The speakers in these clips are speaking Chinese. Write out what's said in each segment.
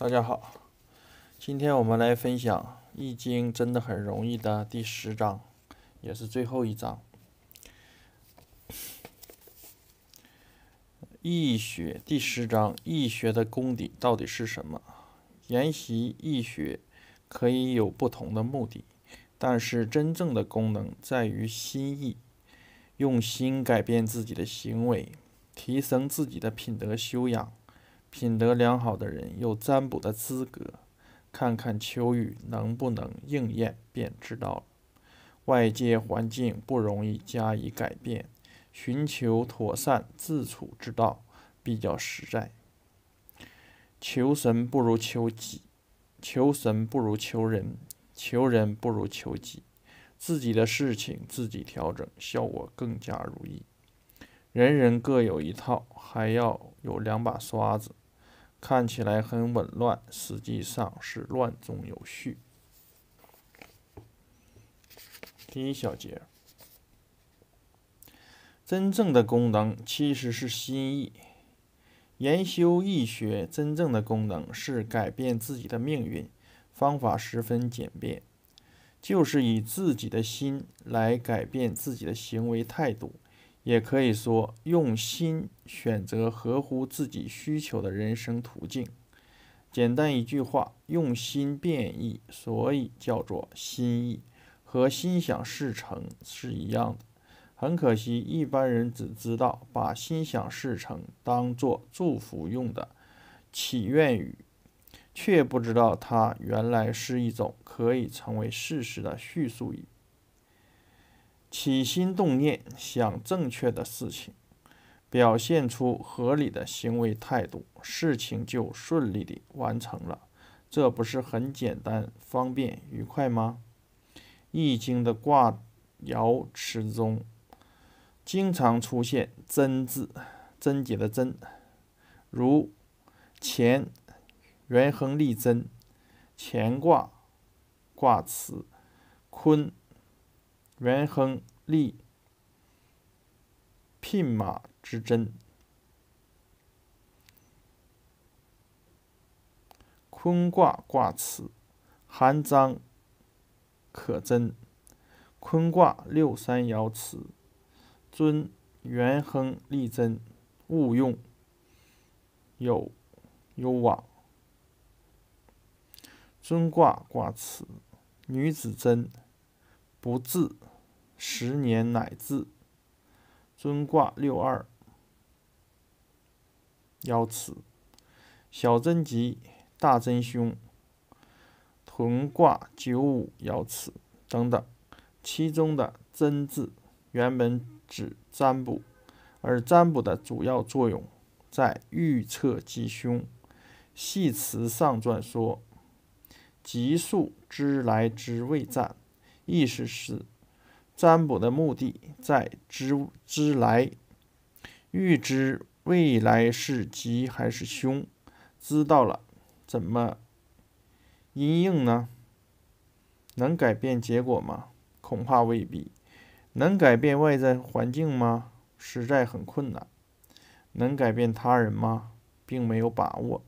大家好，今天我们来分享《易经》真的很容易的第十章，也是最后一章。易学第十章，易学的功底到底是什么？研习易学可以有不同的目的，但是真正的功能在于心意，用心改变自己的行为，提升自己的品德修养。品德良好的人有占卜的资格，看看求雨能不能应验便知道了。外界环境不容易加以改变，寻求妥善自处之道比较实在。求神不如求己，求神不如求人，求人不如求己。自己的事情自己调整，效果更加如意。人人各有一套，还要有两把刷子。看起来很紊乱，实际上是乱中有序。第一小节，真正的功能其实是心意。研修易学真正的功能是改变自己的命运，方法十分简便，就是以自己的心来改变自己的行为态度。也可以说，用心选择合乎自己需求的人生途径。简单一句话，用心变意，所以叫做心意，和心想事成是一样的。很可惜，一般人只知道把心想事成当做祝福用的祈愿语，却不知道它原来是一种可以成为事实的叙述语。起心动念，想正确的事情，表现出合理的行为态度，事情就顺利地完成了。这不是很简单、方便、愉快吗？《易经》的卦爻辞中经常出现“真”字，“贞解的“贞”，如乾元亨利贞，乾卦卦辞，坤。元亨利，聘马之贞。坤卦卦辞，含章可贞。坤卦六三爻辞，尊元亨利贞，勿用有攸往。尊卦卦辞，女子贞不自。十年乃至。尊卦六二爻辞，小贞吉，大贞凶。屯卦九五爻辞等等，其中的“贞”字原本指占卜，而占卜的主要作用在预测吉凶。系辞上传说：“吉数之来之未占”，意思是。占卜的目的在知知来，预知未来是吉还是凶。知道了，怎么因应呢？能改变结果吗？恐怕未必。能改变外在环境吗？实在很困难。能改变他人吗？并没有把握。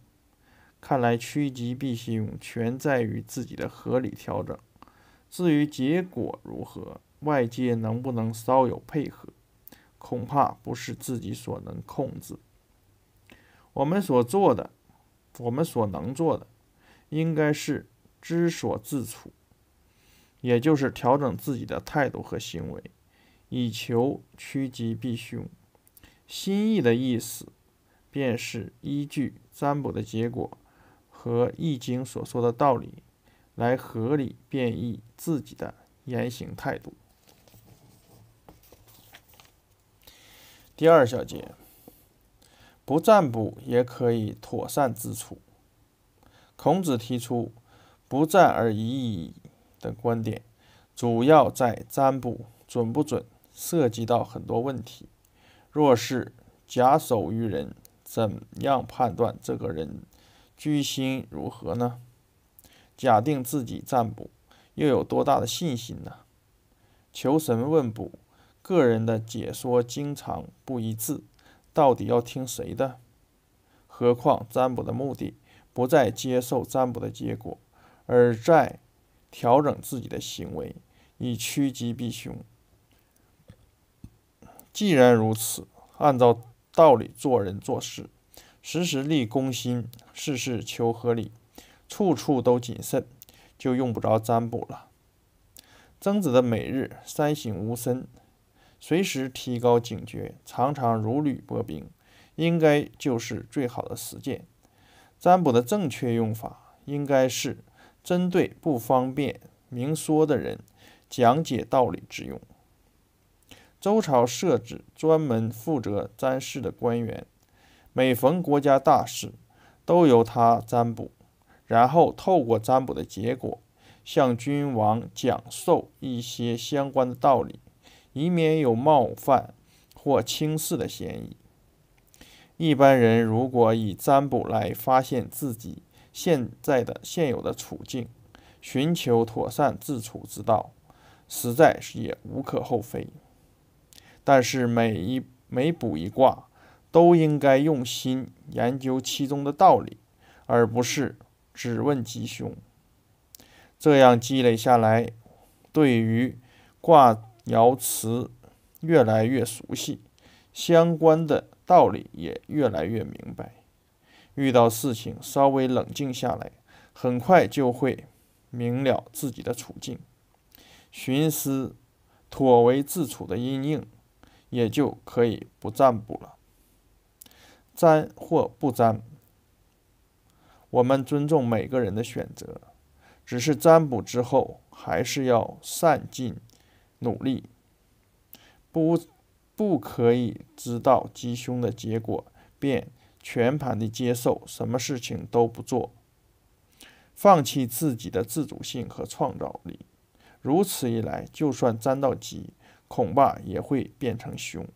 看来趋吉避凶全在于自己的合理调整。至于结果如何？外界能不能稍有配合，恐怕不是自己所能控制。我们所做的，我们所能做的，应该是知所自处，也就是调整自己的态度和行为，以求趋吉避凶。心意的意思，便是依据占卜的结果和《易经》所说的道理，来合理变异自己的言行态度。第二小节，不占卜也可以妥善自处。孔子提出“不占而已矣”的观点，主要在占卜准不准，涉及到很多问题。若是假手于人，怎样判断这个人居心如何呢？假定自己占卜，又有多大的信心呢？求神问卜。个人的解说经常不一致，到底要听谁的？何况占卜的目的不在接受占卜的结果，而在调整自己的行为，以趋吉避凶。既然如此，按照道理做人做事，时时立公心，事事求合理，处处都谨慎，就用不着占卜了。曾子的每日三省吾身。随时提高警觉，常常如履薄冰，应该就是最好的实践。占卜的正确用法，应该是针对不方便明说的人，讲解道理之用。周朝设置专门负责占事的官员，每逢国家大事，都由他占卜，然后透过占卜的结果，向君王讲授一些相关的道理。以免有冒犯或轻视的嫌疑。一般人如果以占卜来发现自己现在的现有的处境，寻求妥善自处之道，实在是也无可厚非。但是每一每卜一卦，都应该用心研究其中的道理，而不是只问吉凶。这样积累下来，对于卦。爻辞越来越熟悉，相关的道理也越来越明白。遇到事情稍微冷静下来，很快就会明了自己的处境。寻思妥为自处的阴影，也就可以不占卜了。占或不占，我们尊重每个人的选择。只是占卜之后，还是要善尽。努力不不可以知道吉凶的结果，便全盘的接受，什么事情都不做，放弃自己的自主性和创造力。如此一来，就算沾到吉，恐怕也会变成凶。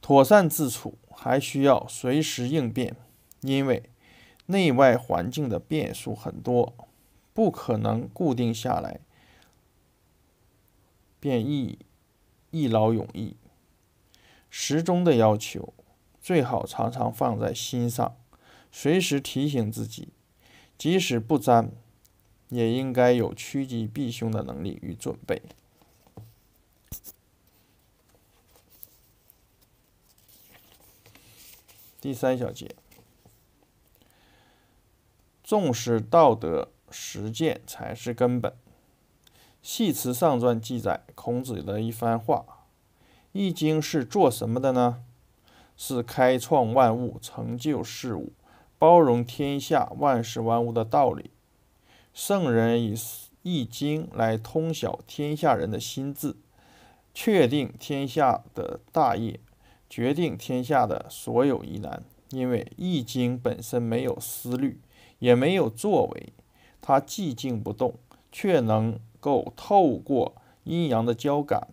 妥善自处，还需要随时应变，因为内外环境的变数很多。不可能固定下来，便一一劳永逸。时钟的要求最好常常放在心上，随时提醒自己，即使不沾，也应该有趋吉避凶的能力与准备。第三小节，重视道德。实践才是根本。《系辞上》传记载孔子的一番话：“《易经》是做什么的呢？是开创万物、成就事物、包容天下万事万物的道理。圣人以《易经》来通晓天下人的心智，确定天下的大业，决定天下的所有疑难。因为《易经》本身没有思虑，也没有作为。”它寂静不动，却能够透过阴阳的交感，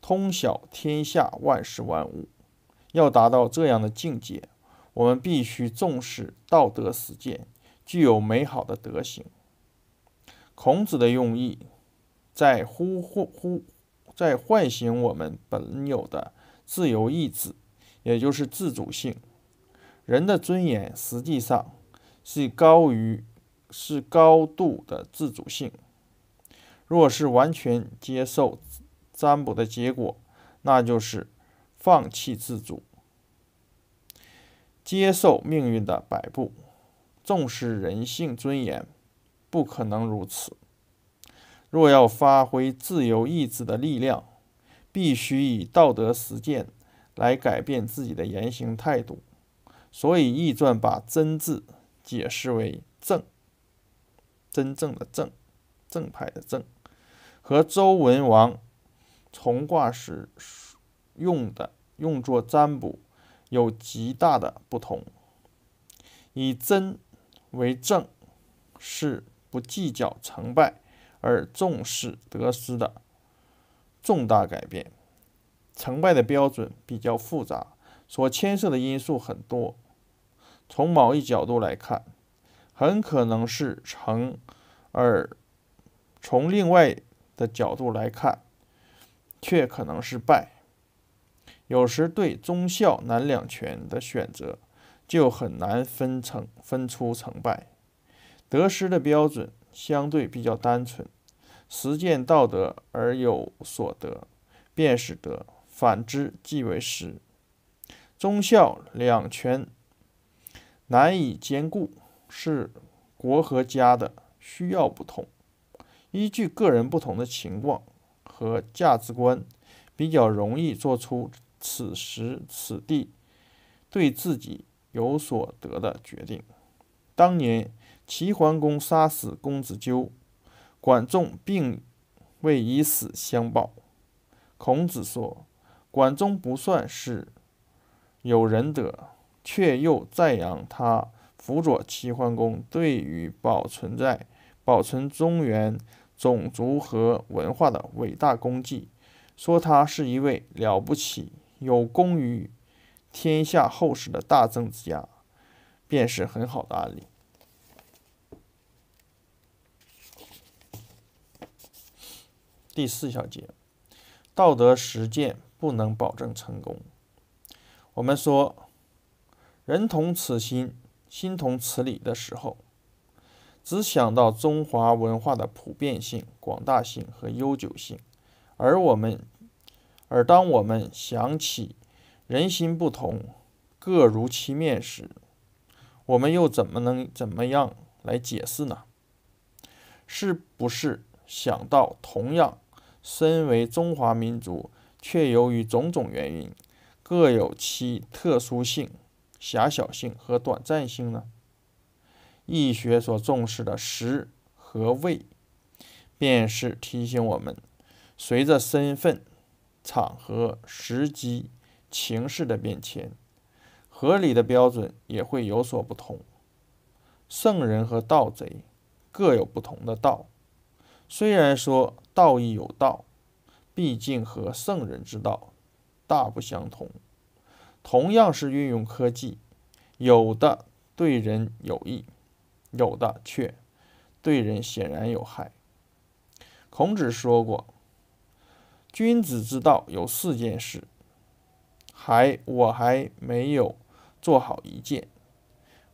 通晓天下万事万物。要达到这样的境界，我们必须重视道德实践，具有美好的德行。孔子的用意，在呼唤、呼，在唤醒我们本有的自由意志，也就是自主性。人的尊严实际上是高于。是高度的自主性。若是完全接受占卜的结果，那就是放弃自主，接受命运的摆布，重视人性尊严，不可能如此。若要发挥自由意志的力量，必须以道德实践来改变自己的言行态度。所以《易传》把“真”字解释为。真正的正，正派的正，和周文王重卦时用的用作占卜有极大的不同。以真为正，是不计较成败而重视得失的重大改变。成败的标准比较复杂，所牵涉的因素很多。从某一角度来看。很可能是成，而从另外的角度来看，却可能是败。有时对忠孝难两全的选择，就很难分成分出成败、得失的标准相对比较单纯。实践道德而有所得，便是得；反之，即为失。忠孝两全难以兼顾。是国和家的需要不同，依据个人不同的情况和价值观，比较容易做出此时此地对自己有所得的决定。当年齐桓公杀死公子纠，管仲并未以死相报。孔子说：“管仲不算是有仁德，却又赞扬他。”辅佐齐桓公对于保存在保存中原种族和文化的伟大功绩，说他是一位了不起、有功于天下后世的大政治家，便是很好的案例。第四小节，道德实践不能保证成功。我们说，人同此心。心同此理的时候，只想到中华文化的普遍性、广大性和悠久性；而我们，而当我们想起人心不同，各如其面时，我们又怎么能怎么样来解释呢？是不是想到同样身为中华民族，却由于种种原因，各有其特殊性？狭小性和短暂性呢？易学所重视的时和位，便是提醒我们，随着身份、场合、时机、情势的变迁，合理的标准也会有所不同。圣人和盗贼各有不同的道，虽然说道义有道，毕竟和圣人之道大不相同。同样是运用科技，有的对人有益，有的却对人显然有害。孔子说过：“君子之道有四件事，还我还没有做好一件。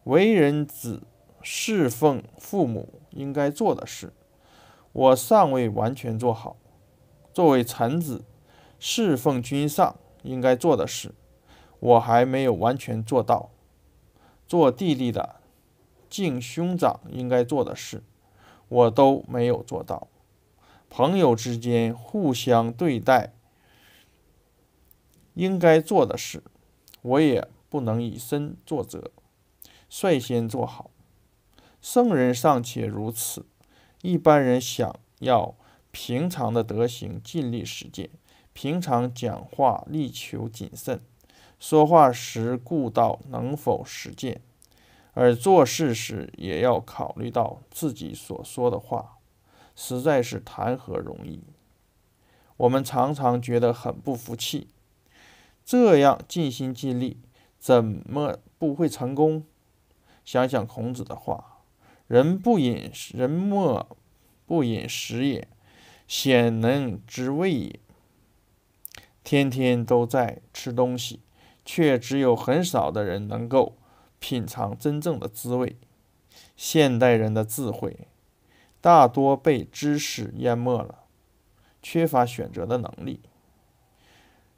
为人子侍奉父母应该做的事，我尚未完全做好；作为臣子侍奉君上应该做的事。”我还没有完全做到，做弟弟的敬兄长应该做的事，我都没有做到。朋友之间互相对待应该做的事，我也不能以身作则，率先做好。圣人尚且如此，一般人想要平常的德行尽力实践，平常讲话力求谨慎。说话时顾到能否实践，而做事时也要考虑到自己所说的话，实在是谈何容易。我们常常觉得很不服气，这样尽心尽力，怎么不会成功？想想孔子的话：“人不饮人莫不饮食也，鲜能知味也。”天天都在吃东西。却只有很少的人能够品尝真正的滋味。现代人的智慧大多被知识淹没了，缺乏选择的能力。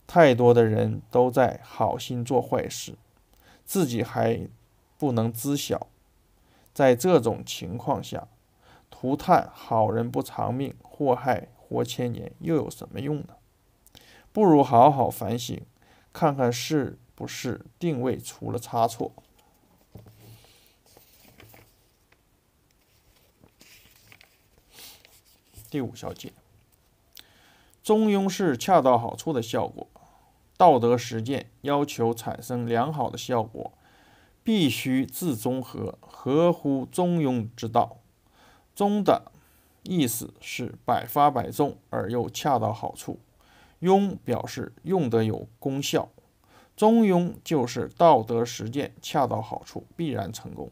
太多的人都在好心做坏事，自己还不能知晓。在这种情况下，涂炭好人不长命，祸害活千年，又有什么用呢？不如好好反省。看看是不是定位出了差错。第五小节，中庸是恰到好处的效果。道德实践要求产生良好的效果，必须自中和，合乎中庸之道。中的意思是百发百中而又恰到好处。庸表示用得有功效，中庸就是道德实践恰到好处，必然成功，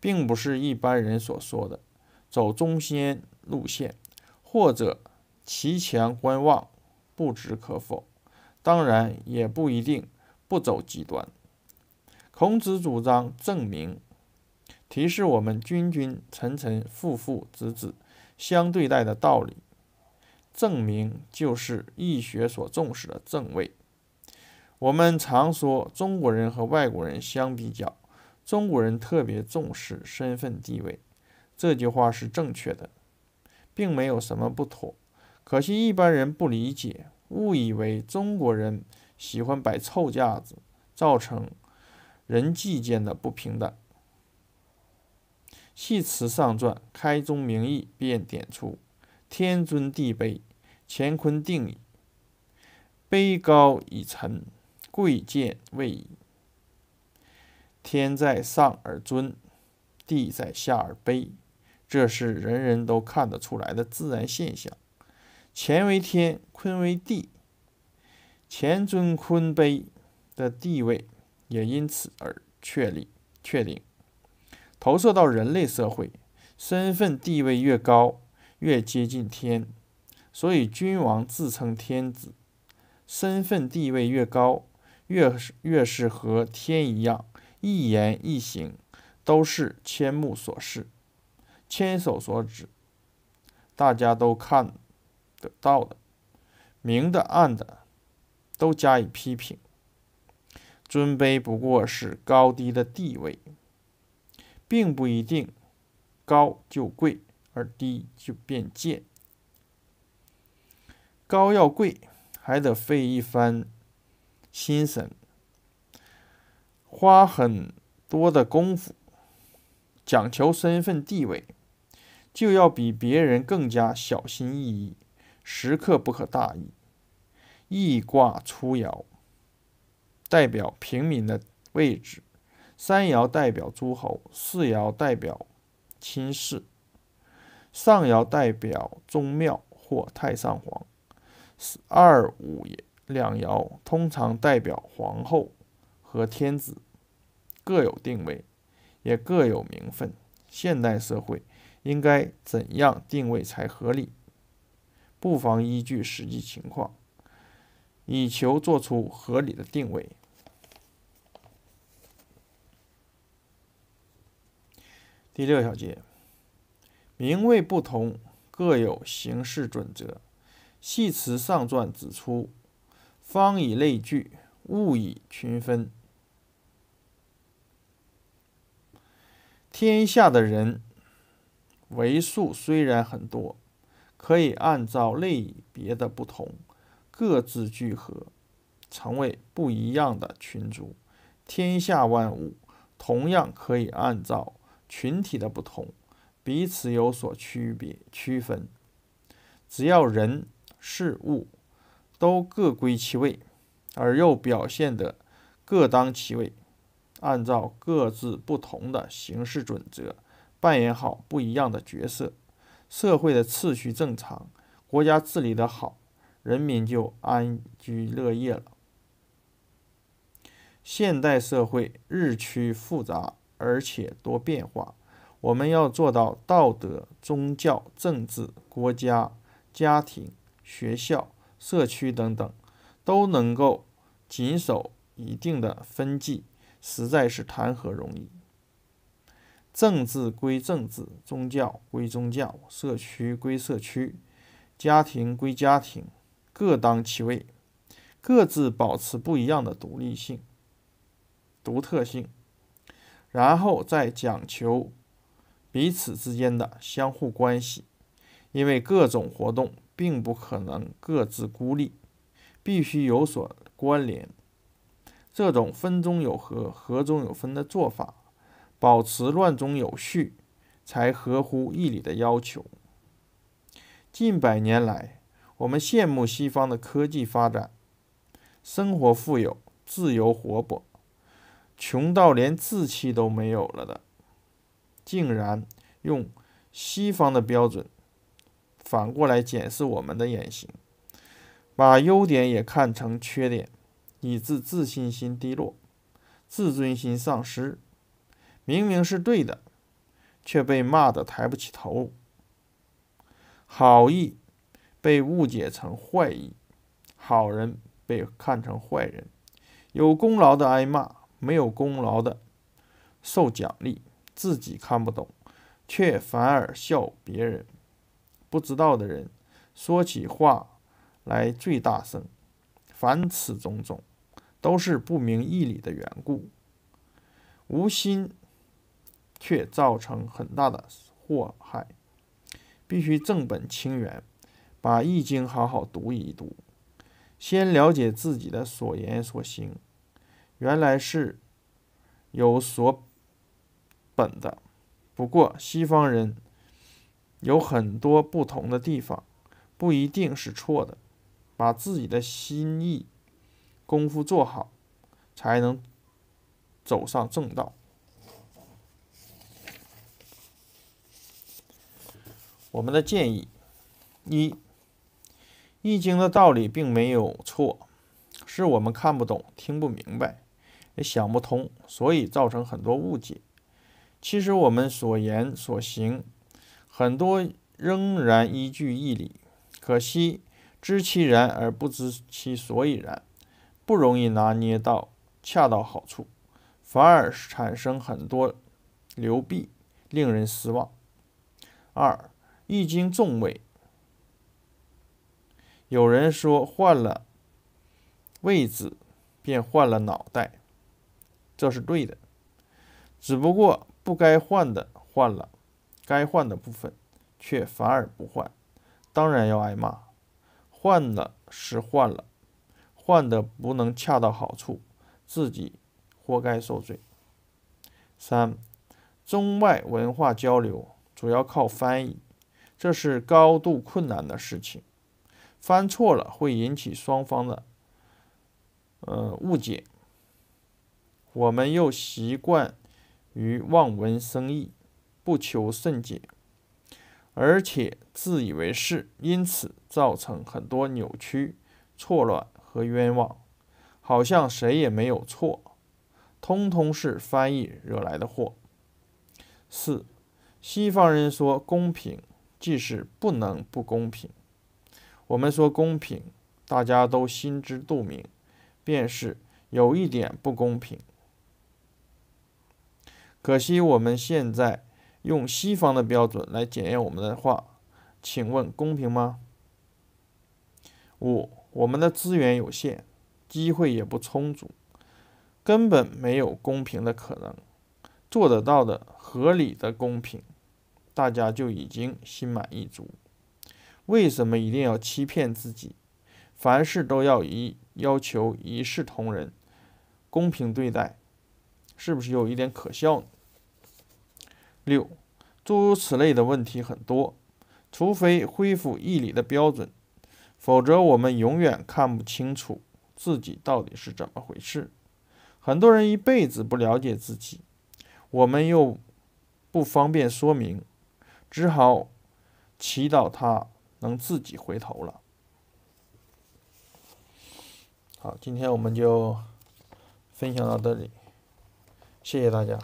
并不是一般人所说的走中心路线或者骑墙观望，不知可否。当然也不一定不走极端。孔子主张正名，提示我们君君臣臣父父子子相对待的道理。证明就是易学所重视的正位。我们常说中国人和外国人相比较，中国人特别重视身份地位，这句话是正确的，并没有什么不妥。可惜一般人不理解，误以为中国人喜欢摆臭架子，造成人际间的不平等。系辞上传开宗明义便点出：天尊地卑。乾坤定矣，卑高以沉，贵贱位矣。天在上而尊，地在下而卑，这是人人都看得出来的自然现象。乾为天，坤为地，乾尊坤卑的地位也因此而确立、确定。投射到人类社会，身份地位越高，越接近天。所以，君王自称天子，身份地位越高，越是越是和天一样，一言一行都是千目所视，千手所指，大家都看得到的，明的暗的都加以批评。尊卑不过是高低的地位，并不一定高就贵，而低就变贱。膏药贵，还得费一番心神，花很多的功夫，讲求身份地位，就要比别人更加小心翼翼，时刻不可大意。易卦初爻代表平民的位置，三爻代表诸侯，四爻代表亲士，上爻代表宗庙或太上皇。二五两爻通常代表皇后和天子，各有定位，也各有名分。现代社会应该怎样定位才合理？不妨依据实际情况，以求做出合理的定位。第六小节，名位不同，各有行事准则。《系辞上》传指出：“方以类聚，物以群分。”天下的人为数虽然很多，可以按照类别的不同，各自聚合，成为不一样的群族。天下万物同样可以按照群体的不同，彼此有所区别区分。只要人。事物都各归其位，而又表现得各当其位，按照各自不同的行事准则，扮演好不一样的角色，社会的次序正常，国家治理得好，人民就安居乐业了。现代社会日趋复杂，而且多变化，我们要做到道德、宗教、政治、国家、家庭。学校、社区等等，都能够谨守一定的分际，实在是谈何容易。政治归政治，宗教归宗教，社区归社区，家庭归家庭，各当其位，各自保持不一样的独立性、独特性，然后再讲求彼此之间的相互关系。因为各种活动并不可能各自孤立，必须有所关联。这种分中有合、合中有分的做法，保持乱中有序，才合乎义理的要求。近百年来，我们羡慕西方的科技发展，生活富有、自由、活泼，穷到连志气都没有了的，竟然用西方的标准。反过来检视我们的眼型，把优点也看成缺点，以致自信心低落，自尊心丧失。明明是对的，却被骂得抬不起头。好意被误解成坏意，好人被看成坏人。有功劳的挨骂，没有功劳的受奖励。自己看不懂，却反而笑别人。不知道的人说起话来最大声，凡此种种都是不明义理的缘故，无心却造成很大的祸害，必须正本清源，把《易经》好好读一读，先了解自己的所言所行原来是有所本的，不过西方人。有很多不同的地方，不一定是错的。把自己的心意功夫做好，才能走上正道。我们的建议：一，《易经》的道理并没有错，是我们看不懂、听不明白、也想不通，所以造成很多误解。其实我们所言所行。很多仍然依据义理，可惜知其然而不知其所以然，不容易拿捏到恰到好处，反而产生很多流弊，令人失望。二《易经》重位，有人说换了位置便换了脑袋，这是对的，只不过不该换的换了。该换的部分，却反而不换，当然要挨骂。换了是换了，换的不能恰到好处，自己活该受罪。三，中外文化交流主要靠翻译，这是高度困难的事情。翻错了会引起双方的呃误解。我们又习惯于望文生义。不求甚解，而且自以为是，因此造成很多扭曲、错乱和冤枉，好像谁也没有错，通通是翻译惹来的祸。四，西方人说公平，即是不能不公平。我们说公平，大家都心知肚明，便是有一点不公平。可惜我们现在。用西方的标准来检验我们的话，请问公平吗？五，我们的资源有限，机会也不充足，根本没有公平的可能。做得到的合理的公平，大家就已经心满意足。为什么一定要欺骗自己？凡事都要一要求一视同仁，公平对待，是不是有一点可笑呢？六，诸如此类的问题很多，除非恢复义理的标准，否则我们永远看不清楚自己到底是怎么回事。很多人一辈子不了解自己，我们又不方便说明，只好祈祷他能自己回头了。好，今天我们就分享到这里，谢谢大家。